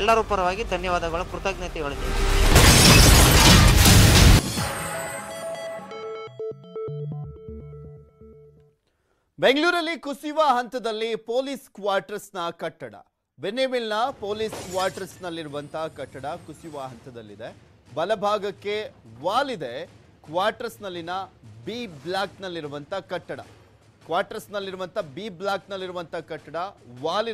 ಎಲ್ಲರೂ ಪರವಾಗಿ ಧನ್ಯವಾದಗಳು ಕೃತಜ್ಞತೆ ಬೆಂಗಳೂರಲ್ಲಿ ಕುಸಿಯುವ ಹಂತದಲ್ಲಿ ಪೊಲೀಸ್ ಕ್ವಾರ್ಟರ್ಸ್ನ ಕಟ್ಟಡ ಬೆನ್ನೆಮಿಲ್ನ ಪೊಲೀಸ್ ಕ್ವಾರ್ಟರ್ಸ್ನಲ್ಲಿರುವಂತಹ ಕಟ್ಟಡ ಕುಸಿಯುವ ಹಂತದಲ್ಲಿದೆ ಬಲಭಾಗಕ್ಕೆ ವಾಲ್ ಇದೆ ಕ್ವಾರ್ಟರ್ಸ್ನಲ್ಲಿನ ಬಿ ಬ್ಲಾಕ್ನಲ್ಲಿರುವಂಥ ಕಟ್ಟಡ ಕ್ವಾರ್ಟರ್ಸ್ನಲ್ಲಿರುವಂಥ ಬಿ ಬ್ಲಾಕ್ನಲ್ಲಿರುವಂಥ ಕಟ್ಟಡ ವಾಲ್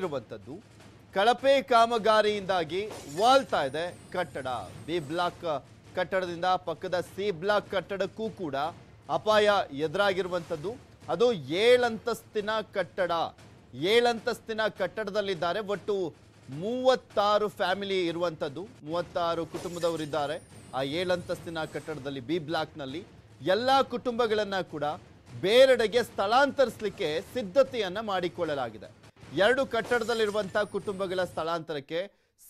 ಕಳಪೆ ಕಾಮಗಾರಿಯಿಂದಾಗಿ ವಾಲ್ತಾ ಇದೆ ಕಟ್ಟಡ ಬಿ ಬ್ಲಾಕ್ ಕಟ್ಟಡದಿಂದ ಪಕ್ಕದ ಸಿ ಬ್ಲಾಕ್ ಕಟ್ಟಡಕ್ಕೂ ಕೂಡ ಅಪಾಯ ಎದುರಾಗಿರುವಂಥದ್ದು ಅದು ಏಳಂತಸ್ತಿನ ಕಟ್ಟಡ ಏಳಂತಸ್ತಿನ ಕಟ್ಟಡದಲ್ಲಿದ್ದಾರೆ ಒಟ್ಟು ಮೂವತ್ತಾರು ಫ್ಯಾಮಿಲಿ ಇರುವಂಥದ್ದು ಮೂವತ್ತಾರು ಕುಟುಂಬದವರಿದ್ದಾರೆ ಆ ಏಳಂತಸ್ತಿನ ಕಟ್ಟಡದಲ್ಲಿ ಬಿ ಬ್ಲಾಕ್ನಲ್ಲಿ ಎಲ್ಲ ಕುಟುಂಬಗಳನ್ನು ಕೂಡ ಬೇರೆಡೆಗೆ ಸ್ಥಳಾಂತರಿಸಲಿಕ್ಕೆ ಸಿದ್ಧತೆಯನ್ನು ಮಾಡಿಕೊಳ್ಳಲಾಗಿದೆ ಎರಡು ಕಟ್ಟಡದಲ್ಲಿರುವಂತಹ ಕುಟುಂಬಗಳ ಸ್ಥಳಾಂತರಕ್ಕೆ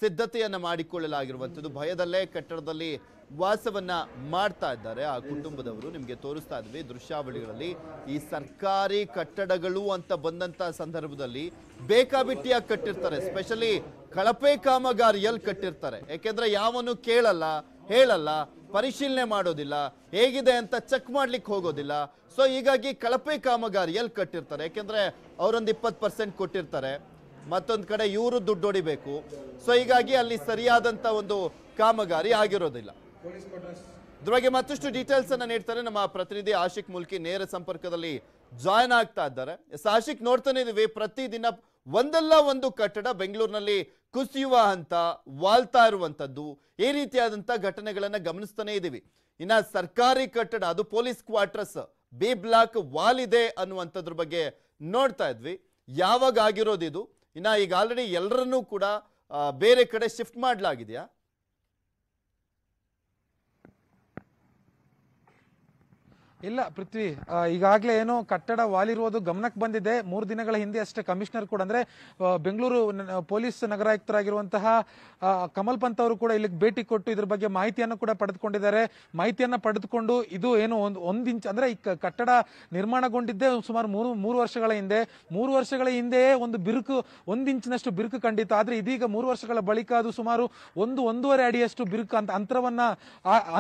ಸಿದ್ಧತೆಯನ್ನು ಮಾಡಿಕೊಳ್ಳಲಾಗಿರುವಂಥದ್ದು ಭಯದಲ್ಲೇ ಕಟ್ಟಡದಲ್ಲಿ ವಾಸವನ್ನ ಮಾಡ್ತಾ ಇದ್ದಾರೆ ಆ ಕುಟುಂಬದವರು ನಿಮಗೆ ತೋರಿಸ್ತಾ ಇದ್ವಿ ದೃಶ್ಯಾವಳಿಗಳಲ್ಲಿ ಈ ಸರ್ಕಾರಿ ಕಟ್ಟಡಗಳು ಅಂತ ಬಂದಂತ ಸಂದರ್ಭದಲ್ಲಿ ಬೇಕಾಬಿಟ್ಟಿಯಾಗಿ ಕಟ್ಟಿರ್ತಾರೆ ಸ್ಪೆಷಲಿ ಕಳಪೆ ಕಾಮಗಾರಿಯಲ್ಲಿ ಕಟ್ಟಿರ್ತಾರೆ ಯಾಕೆಂದ್ರೆ ಯಾವನು ಕೇಳಲ್ಲ ಹೇಳಲ್ಲ ಪರಿಶೀಲನೆ ಮಾಡೋದಿಲ್ಲ ಹೇಗಿದೆ ಅಂತ ಚೆಕ್ ಮಾಡ್ಲಿಕ್ಕೆ ಹೋಗೋದಿಲ್ಲ ಸೊ ಹೀಗಾಗಿ ಕಳಪೆ ಎಲ್ಲಿ ಕಟ್ಟಿರ್ತಾರೆ ಯಾಕೆಂದ್ರೆ ಅವರೊಂದು ಇಪ್ಪತ್ತು ಪರ್ಸೆಂಟ್ ಕೊಟ್ಟಿರ್ತಾರೆ ಮತ್ತೊಂದು ಕಡೆ ಇವರು ದುಡ್ಡು ಹೊಡಿಬೇಕು ಸೊ ಹೀಗಾಗಿ ಅಲ್ಲಿ ಸರಿಯಾದಂತ ಒಂದು ಕಾಮಗಾರಿ ಆಗಿರೋದಿಲ್ಲ ಇದ್ರ ಬಗ್ಗೆ ಮತ್ತಷ್ಟು ಡೀಟೇಲ್ಸ್ ಅನ್ನ ನೀಡ್ತಾರೆ ನಮ್ಮ ಪ್ರತಿನಿಧಿ ಆಶಿಕ್ ಮುಲ್ಕಿ ನೇರ ಸಂಪರ್ಕದಲ್ಲಿ ಜಾಯ್ನ್ ಆಗ್ತಾ ಇದ್ದಾರೆ ಆಶಿಕ್ ನೋಡ್ತಾನೆ ಇದೀವಿ ಪ್ರತಿದಿನ ಒಂದಲ್ಲ ಒಂದು ಕಟ್ಟಡ ಬೆಂಗಳೂರಿನಲ್ಲಿ ಕುಸಿಯುವ ಹಂತ ವಾಲ್ತಾ ಇರುವಂಥದ್ದು ಈ ರೀತಿಯಾದಂಥ ಘಟನೆಗಳನ್ನು ಗಮನಿಸ್ತಾನೇ ಇದ್ದೀವಿ ಇನ್ನು ಸರ್ಕಾರಿ ಕಟ್ಟಡ ಅದು police quarters B block wall ಇದೆ ಅನ್ನುವಂಥದ್ರ ಬಗ್ಗೆ ನೋಡ್ತಾ ಇದ್ವಿ ಯಾವಾಗ ಆಗಿರೋದು ಇದು ಇನ್ನು ಈಗ ಆಲ್ರೆಡಿ ಎಲ್ಲರನ್ನೂ ಕೂಡ ಬೇರೆ ಕಡೆ ಶಿಫ್ಟ್ ಮಾಡಲಾಗಿದೆಯಾ ಇಲ್ಲ ಪೃಥ್ವಿ ಈಗಾಗಲೇ ಏನು ಕಟ್ಟಡ ವಾಲಿರುವುದು ಗಮನಕ್ಕೆ ಬಂದಿದೆ ಮೂರು ದಿನಗಳ ಹಿಂದೆ ಅಷ್ಟೇ ಕಮಿಷನರ್ ಕೂಡ ಅಂದ್ರೆ ಬೆಂಗಳೂರು ಪೊಲೀಸ್ ನಗರಾಯುಕ್ತರಾಗಿರುವಂತಹ ಕಮಲ್ ಪಂತ್ ಅವರು ಕೂಡ ಇಲ್ಲಿಗೆ ಭೇಟಿ ಕೊಟ್ಟು ಇದ್ರ ಬಗ್ಗೆ ಮಾಹಿತಿಯನ್ನು ಕೂಡ ಪಡೆದುಕೊಂಡಿದ್ದಾರೆ ಮಾಹಿತಿಯನ್ನು ಪಡೆದುಕೊಂಡು ಇದು ಏನು ಒಂದು ಒಂದು ಇಂಚ್ ಅಂದ್ರೆ ಈ ಕಟ್ಟಡ ನಿರ್ಮಾಣಗೊಂಡಿದ್ದೇ ಸುಮಾರು ಮೂರು ಮೂರು ವರ್ಷಗಳ ಹಿಂದೆ ಮೂರು ವರ್ಷಗಳ ಹಿಂದೆಯೇ ಒಂದು ಬಿರುಕು ಒಂದು ಇಂಚಿನಷ್ಟು ಬಿರುಕು ಕಂಡಿತ್ತು ಆದ್ರೆ ಇದೀಗ ಮೂರು ವರ್ಷಗಳ ಬಳಿಕ ಅದು ಸುಮಾರು ಒಂದು ಒಂದೂವರೆ ಅಡಿಯಷ್ಟು ಬಿರುಕು ಅಂತ ಅಂತರವನ್ನ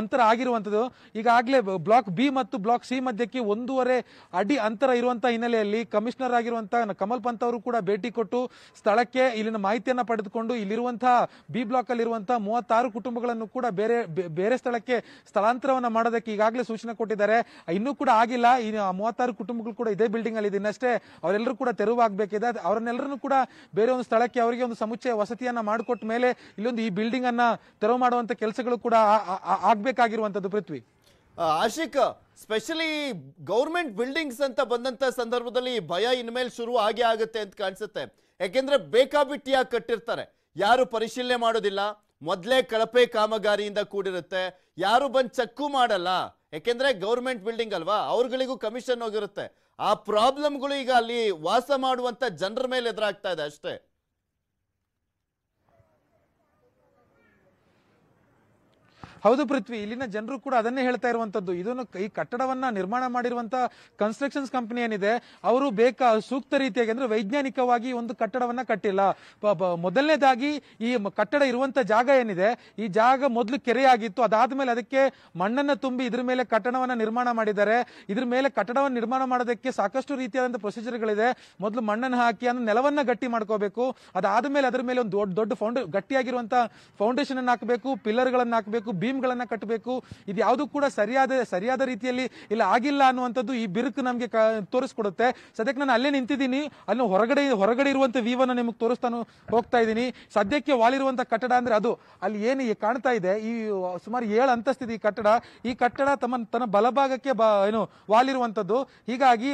ಅಂತರ ಆಗಿರುವಂಥದ್ದು ಈಗಾಗಲೇ ಬ್ಲಾಕ್ ಬಿ ಮತ್ತು ಬ್ಲಾಕ್ ಬ್ಲಾಕ್ ಸಿ ಮಧ್ಯಕ್ಕೆ ಒಂದೂವರೆ ಅಡಿ ಅಂತರ ಇರುವಂತಹ ಹಿನ್ನೆಲೆಯಲ್ಲಿ ಕಮಿಷನರ್ ಆಗಿರುವಂತಹ ಕಮಲ್ ಪಂತ್ ಅವರು ಕೂಡ ಭೇಟಿ ಕೊಟ್ಟು ಸ್ಥಳಕ್ಕೆ ಇಲ್ಲಿನ ಮಾಹಿತಿಯನ್ನ ಪಡೆದುಕೊಂಡು ಇಲ್ಲಿರುವಂತಹ ಬಿ ಬ್ಲಾಕ್ ಅಲ್ಲಿರುವಂತಹ ಮೂವತ್ತಾರು ಕುಟುಂಬಗಳನ್ನು ಕೂಡ ಬೇರೆ ಬೇರೆ ಸ್ಥಳಕ್ಕೆ ಸ್ಥಳಾಂತರವನ್ನು ಮಾಡೋದಕ್ಕೆ ಈಗಾಗಲೇ ಸೂಚನೆ ಕೊಟ್ಟಿದ್ದಾರೆ ಇನ್ನೂ ಕೂಡ ಆಗಿಲ್ಲ ಈ ಮೂವತ್ತಾರು ಕುಟುಂಬಗಳು ಕೂಡ ಇದೇ ಬಿಲ್ಡಿಂಗ್ ಅಲ್ಲಿ ಇನ್ನಷ್ಟೇ ಅವರೆಲ್ಲರೂ ಕೂಡ ತೆರವಾಗಬೇಕಿದೆ ಅವರನ್ನೆಲ್ಲರನ್ನು ಕೂಡ ಬೇರೆ ಒಂದು ಸ್ಥಳಕ್ಕೆ ಅವರಿಗೆ ಒಂದು ಸಮುಚ್ಚಯ ವಸತಿಯನ್ನ ಮಾಡಿಕೊಟ್ಟ ಮೇಲೆ ಇಲ್ಲೊಂದು ಈ ಬಿಲ್ಡಿಂಗ್ ಅನ್ನ ತೆರವು ಮಾಡುವಂತ ಕೆಲಸಗಳು ಕೂಡ ಆಗ್ಬೇಕಾಗಿರುವಂತದ್ದು Prithvi Ashik specially government buildings ಅಂತ ಬಂದಂತ ಸಂದರ್ಭದಲ್ಲಿ ಭಯ ಇನ್ಮೇಲೆ ಶುರು ಆಗೇ ಆಗುತ್ತೆ ಅಂತ ಕಾಣಿಸುತ್ತೆ ಯಾಕೆಂದ್ರೆ ಬೇಕಾಬಿಟ್ಟಿಯಾಗಿ ಕಟ್ಟಿರ್ತಾರೆ ಯಾರು ಪರಿಶೀಲನೆ ಮಾಡೋದಿಲ್ಲ ಮೊದಲೇ ಕಳಪೆ ಕಾಮಗಾರಿಯಿಂದ ಕೂಡಿರುತ್ತೆ ಯಾರು ಬಂದು ಚಕ್ಕು ಮಾಡಲ್ಲ ಯಾಕೆಂದ್ರೆ ಗೌರ್ಮೆಂಟ್ ಬಿಲ್ಡಿಂಗ್ ಅಲ್ವಾ ಅವ್ರಗಳಿಗೂ ಕಮಿಷನ್ ಹೋಗಿರುತ್ತೆ ಆ ಪ್ರಾಬ್ಲಮ್ಗಳು ಈಗ ಅಲ್ಲಿ ವಾಸ ಮಾಡುವಂತ ಜನರ ಮೇಲೆ ಎದುರಾಗ್ತಾ ಇದೆ ಅಷ್ಟೇ ಹೌದು ಪೃಥ್ವಿ ಇಲ್ಲಿನ ಜನರು ಕೂಡ ಅದನ್ನೇ ಹೇಳ್ತಾ ಇರುವಂತದ್ದು ಇದನ್ನು ಈ ಕಟ್ಟಡವನ್ನ ನಿರ್ಮಾಣ ಮಾಡಿರುವಂತ ಕನ್ಸ್ಟ್ರಕ್ಷನ್ಸ್ ಕಂಪನಿ ಏನಿದೆ ಅವರು ಬೇಕಾ ಸೂಕ್ತ ರೀತಿಯಾಗಿ ಅಂದ್ರೆ ವೈಜ್ಞಾನಿಕವಾಗಿ ಒಂದು ಕಟ್ಟಡವನ್ನ ಕಟ್ಟಿಲ್ಲ ಮೊದಲನೇದಾಗಿ ಈ ಕಟ್ಟಡ ಇರುವಂತ ಜಾಗ ಏನಿದೆ ಈ ಜಾಗ ಮೊದಲು ಕೆರೆಯಾಗಿತ್ತು ಆಗಿತ್ತು ಅದಾದ್ಮೇಲೆ ಅದಕ್ಕೆ ಮಣ್ಣನ್ನ ತುಂಬಿ ಇದ್ರ ಮೇಲೆ ಕಟ್ಟಡವನ್ನ ನಿರ್ಮಾಣ ಮಾಡಿದ್ದಾರೆ ಇದ್ರ ಮೇಲೆ ಕಟ್ಟಡವನ್ನು ನಿರ್ಮಾಣ ಮಾಡೋದಕ್ಕೆ ಸಾಕಷ್ಟು ರೀತಿಯಾದಂತಹ ಪ್ರೊಸೀಜರ್ಗಳಿದೆ ಮೊದಲು ಮಣ್ಣನ್ನು ಹಾಕಿ ಅದನ್ನ ನೆಲವನ್ನ ಗಟ್ಟಿ ಮಾಡ್ಕೋಬೇಕು ಅದಾದ್ಮೇಲೆ ಅದ್ರ ಮೇಲೆ ಒಂದು ದೊಡ್ಡ ದೊಡ್ಡ ಫೌಂಡ್ ಗಟ್ಟಿಯಾಗಿರುವಂತಹ ಫೌಂಡೇಶನ್ ಅನ್ನು ಹಾಕಬೇಕು ಪಿಲ್ಲರ್ ಗಳನ್ನ ಹಾಕಬೇಕು ಬೀಮ್ ಕಟ್ಟಬೇಕು ಇದು ಯಾವುದು ಕೂಡ ಸರಿಯಾದ ಸರಿಯಾದ ರೀತಿಯಲ್ಲಿ ಇಲ್ಲ ಆಗಿಲ್ಲ ಅನ್ನುವಂಥದ್ದು ಈ ಬಿರುಕು ನಮಗೆ ತೋರಿಸ್ಕೊಡುತ್ತೆ ಸದ್ಯಕ್ಕೆ ನಾನು ಅಲ್ಲೇ ನಿಂತಿದ್ದೀನಿ ಅಲ್ಲಿ ಹೊರಗಡೆ ಹೊರಗಡೆ ಇರುವಂತ ವಿವನ ನಿಮಗೆ ತೋರಿಸ್ತಾನು ಹೋಗ್ತಾ ಇದ್ದೀನಿ ಸದ್ಯಕ್ಕೆ ವಾಲಿರುವಂಥ ಕಟ್ಟಡ ಅಂದ್ರೆ ಅದು ಅಲ್ಲಿ ಏನು ಕಾಣ್ತಾ ಇದೆ ಈ ಸುಮಾರು ಏಳು ಅಂತಸ್ತಿದೆ ಈ ಕಟ್ಟಡ ಈ ಕಟ್ಟಡ ತಮ್ಮ ತನ್ನ ಬಲಭಾಗಕ್ಕೆ ಏನು ವಾಲಿರುವಂತದ್ದು ಹೀಗಾಗಿ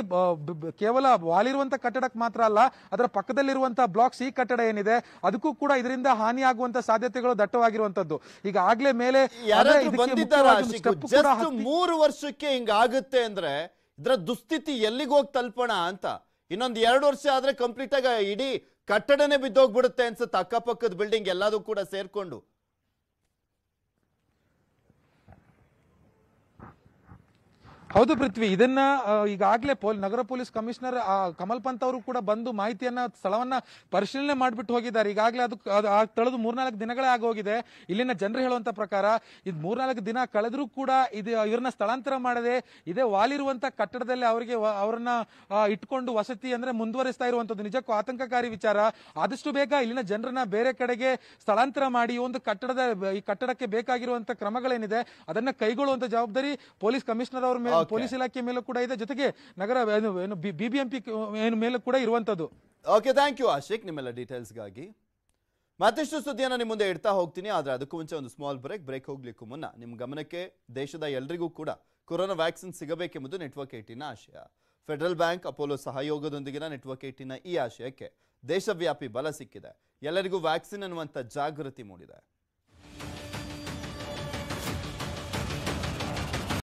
ಕೇವಲ ವಾಲಿರುವಂಥ ಕಟ್ಟಡಕ್ಕೆ ಮಾತ್ರ ಅಲ್ಲ ಅದರ ಪಕ್ಕದಲ್ಲಿರುವಂಥ ಬ್ಲಾಕ್ಸ್ ಈ ಕಟ್ಟಡ ಏನಿದೆ ಅದಕ್ಕೂ ಕೂಡ ಇದರಿಂದ ಹಾನಿಯಾಗುವಂಥ ಸಾಧ್ಯತೆಗಳು ದಟ್ಟವಾಗಿರುವಂತದ್ದು ಈಗ ಆಗ್ಲೇ ಮೇಲೆ ಯಾರಾದ್ರೂ ಬಂದಿದ್ದಾರ ಜಸ್ಟ್ ಮೂರು ವರ್ಷಕ್ಕೆ ಹಿಂಗ ಆಗುತ್ತೆ ಅಂದ್ರೆ ಇದ್ರ ದುಸ್ಥಿತಿ ಎಲ್ಲಿಗೆ ಹೋಗಿ ತಲ್ಪೋಣ ಅಂತ ಇನ್ನೊಂದ್ ಎರಡು ವರ್ಷ ಆದ್ರೆ ಕಂಪ್ಲೀಟ್ ಆಗಿ ಇಡೀ ಕಟ್ಟಡನೇ ಬಿದ್ದೋಗ್ಬಿಡುತ್ತೆ ಅನ್ಸುತ್ತೆ ಅಕ್ಕಪಕ್ಕದ ಬಿಲ್ಡಿಂಗ್ ಎಲ್ಲದೂ ಕೂಡ ಸೇರ್ಕೊಂಡು ಹೌದು ಪೃಥ್ವಿ ಇದನ್ನ ಈಗಾಗಲೇ ಪೊಲ್ ನಗರ ಪೊಲೀಸ್ ಕಮಿಷನರ್ ಕಮಲ್ ಪಂತ್ ಅವರು ಕೂಡ ಬಂದು ಮಾಹಿತಿಯನ್ನ ಸ್ಥಳವನ್ನ ಪರಿಶೀಲನೆ ಮಾಡಿಬಿಟ್ಟು ಹೋಗಿದ್ದಾರೆ ಈಗಾಗಲೇ ಅದು ಕಳೆದು ಮೂರ್ನಾಲ್ಕು ದಿನಗಳೇ ಆಗೋಗಿದೆ ಇಲ್ಲಿನ ಜನರು ಹೇಳುವಂತ ಪ್ರಕಾರ ಇದು ಮೂರ್ನಾಲ್ಕು ದಿನ ಕಳೆದ್ರೂ ಕೂಡ ಇದು ಇವ್ರನ್ನ ಸ್ಥಳಾಂತರ ಮಾಡದೆ ಇದೇ ವಾಲಿರುವಂತ ಕಟ್ಟಡದಲ್ಲಿ ಅವರಿಗೆ ಅವರನ್ನ ಇಟ್ಕೊಂಡು ವಸತಿ ಅಂದ್ರೆ ಮುಂದುವರಿಸ್ತಾ ಇರುವಂತದ್ದು ನಿಜಕ್ಕೂ ಆತಂಕಕಾರಿ ವಿಚಾರ ಆದಷ್ಟು ಬೇಗ ಇಲ್ಲಿನ ಜನರನ್ನ ಬೇರೆ ಕಡೆಗೆ ಸ್ಥಳಾಂತರ ಮಾಡಿ ಒಂದು ಕಟ್ಟಡದ ಈ ಕಟ್ಟಡಕ್ಕೆ ಬೇಕಾಗಿರುವಂತ ಕ್ರಮಗಳೇನಿದೆ ಅದನ್ನ ಕೈಗೊಳ್ಳುವಂತ ಜವಾಬ್ದಾರಿ ಪೊಲೀಸ್ ಕಮಿಷನರ್ ಅವರ ಮೇಲೆ ಪೊಲೀಸ್ ಇಲಾಖೆ ಮೇಲೆ ಕೂಡ ಇದೆ ಜೊತೆಗೆ ನಗರ ಏನು ಬಿಬಿಎಂಪಿ ಏನು ಮೇಲೂ ಕೂಡ ಇರುವಂತದ್ದು ಓಕೆ ಥ್ಯಾಂಕ್ ಯು ಆಶಿಕ್ ನಿಮ್ಮೆಲ್ಲ ಡೀಟೇಲ್ಸ್ಗಾಗಿ ಮತ್ತಷ್ಟು ಸುದ್ದಿಯನ್ನು ನಿಮ್ಮ ಮುಂದೆ ಇಡ್ತಾ ಹೋಗ್ತೀನಿ ಆದರೆ ಅದಕ್ಕೂ ಮುಂಚೆ ಒಂದು ಸ್ಮಾಲ್ ಬ್ರೇಕ್ ಬ್ರೇಕ್ ಹೋಗ್ಲಿಕ್ಕೂ ಮುನ್ನ ನಿಮ್ಮ ಗಮನಕ್ಕೆ ದೇಶದ ಎಲ್ರಿಗೂ ಕೂಡ ಕೊರೋನಾ ವ್ಯಾಕ್ಸಿನ್ ಸಿಗಬೇಕೆಂಬುದು ನೆಟ್ವರ್ಕ್ ಏಟಿನ ಆಶಯ ಫೆಡರಲ್ ಬ್ಯಾಂಕ್ ಅಪೋಲೋ ಸಹಯೋಗದೊಂದಿಗಿನ ನೆಟ್ವರ್ಕ್ ಏಟಿನ ಈ ಆಶಯಕ್ಕೆ ದೇಶವ್ಯಾಪಿ ಬಲ ಸಿಕ್ಕಿದೆ ಎಲ್ಲರಿಗೂ ವ್ಯಾಕ್ಸಿನ್ ಅನ್ನುವಂಥ ಜಾಗೃತಿ ಮೂಡಿದೆ